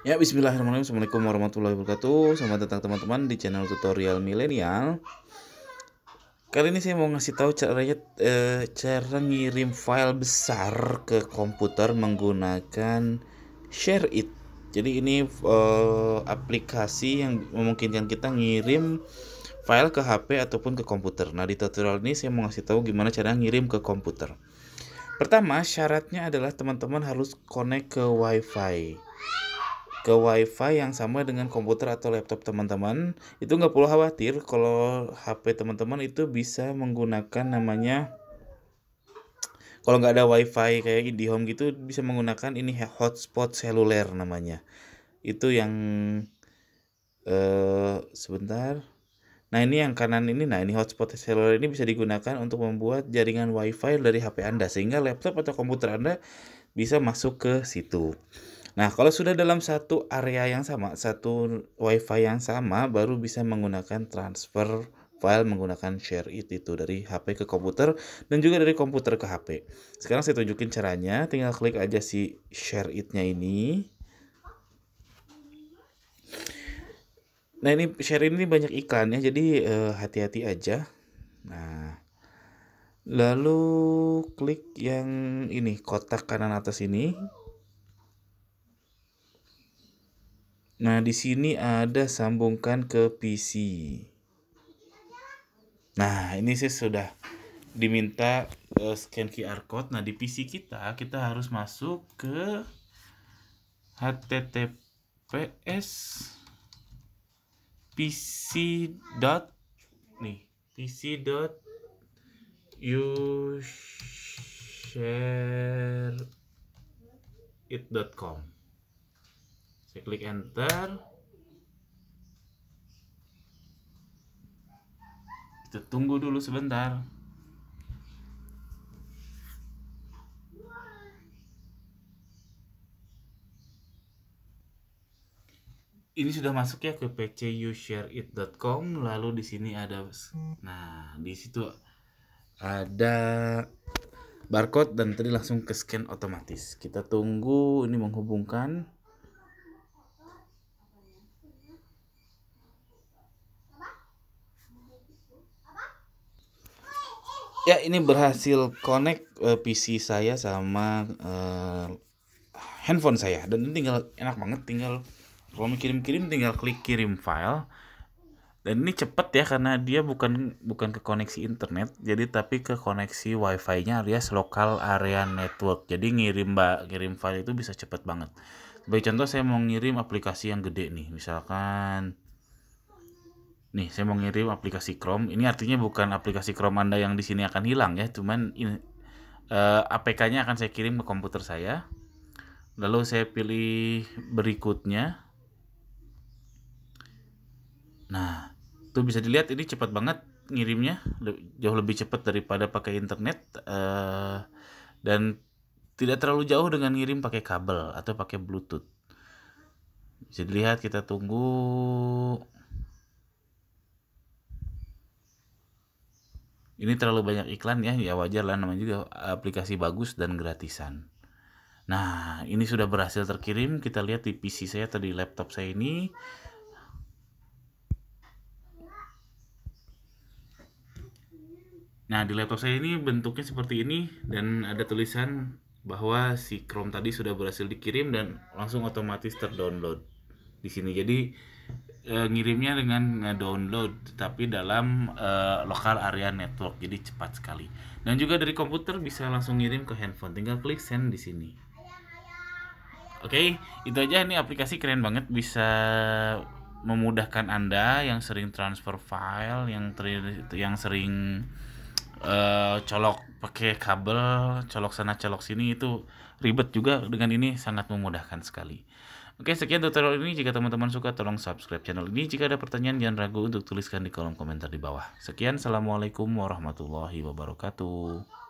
Ya, bismillahirrahmanirrahim. Assalamualaikum warahmatullahi wabarakatuh. Selamat datang teman-teman di channel tutorial milenial. Kali ini saya mau ngasih tahu caranya eh, cara ngirim file besar ke komputer menggunakan Share It. Jadi ini eh, aplikasi yang memungkinkan kita ngirim file ke HP ataupun ke komputer. Nah, di tutorial ini saya mau ngasih tahu gimana cara ngirim ke komputer. Pertama, syaratnya adalah teman-teman harus connect ke WiFi ke wifi yang sama dengan komputer atau laptop teman-teman itu nggak perlu khawatir kalau HP teman-teman itu bisa menggunakan namanya kalau nggak ada wifi kayak di home gitu bisa menggunakan ini hotspot seluler namanya itu yang eh sebentar nah ini yang kanan ini nah ini hotspot seluler ini bisa digunakan untuk membuat jaringan wifi dari HP Anda sehingga laptop atau komputer Anda bisa masuk ke situ Nah, kalau sudah dalam satu area yang sama, satu WiFi yang sama, baru bisa menggunakan transfer file menggunakan share it itu dari HP ke komputer dan juga dari komputer ke HP. Sekarang saya tunjukin caranya, tinggal klik aja si share it-nya ini. Nah, ini share ini banyak ya jadi eh, hati-hati eh, aja. Nah, lalu klik yang ini kotak kanan atas ini Nah, di sini ada sambungkan ke PC. Nah, ini sih sudah diminta uh, scan QR code. Nah, di PC kita kita harus masuk ke https pc nih pc dot it saya klik enter kita tunggu dulu sebentar ini sudah masuk ya ke pcushareIt.com lalu di sini ada nah di situ ada barcode dan tadi langsung ke scan otomatis kita tunggu ini menghubungkan ya ini berhasil connect uh, eh, PC saya sama uh, handphone saya dan ini tinggal enak banget tinggal kalau mau kirim-kirim tinggal klik kirim file dan ini cepet ya karena dia bukan bukan ke koneksi internet jadi tapi ke koneksi wifi-nya alias lokal area network jadi ngirim mbak ngirim file itu bisa cepet banget sebagai contoh saya mau ngirim aplikasi yang gede nih misalkan Nih, saya mau ngirim aplikasi Chrome. Ini artinya bukan aplikasi Chrome Anda yang di sini akan hilang ya, cuman ini uh, eh, APK-nya akan saya kirim ke komputer saya. Lalu saya pilih berikutnya. Nah, tuh bisa dilihat ini cepat banget ngirimnya, jauh lebih cepat daripada pakai internet uh, dan tidak terlalu jauh dengan ngirim pakai kabel atau pakai Bluetooth. Bisa dilihat kita tunggu Ini terlalu banyak iklan ya, ya wajar lah namanya juga aplikasi bagus dan gratisan. Nah, ini sudah berhasil terkirim. Kita lihat di PC saya atau di laptop saya ini. Nah, di laptop saya ini bentuknya seperti ini dan ada tulisan bahwa si Chrome tadi sudah berhasil dikirim dan langsung otomatis terdownload di sini. Jadi Eh, ngirimnya dengan download, tapi dalam uh, lokal area network jadi cepat sekali dan juga dari komputer bisa langsung ngirim ke handphone tinggal klik send di sini oke okay, itu aja ini aplikasi keren banget bisa memudahkan anda yang sering transfer file yang teri- yang sering uh, colok pakai kabel colok sana colok sini itu ribet juga dengan ini sangat memudahkan sekali Oke, sekian tutorial ini. Jika teman-teman suka, tolong subscribe channel ini. Jika ada pertanyaan, jangan ragu untuk tuliskan di kolom komentar di bawah. Sekian, Assalamualaikum warahmatullahi wabarakatuh.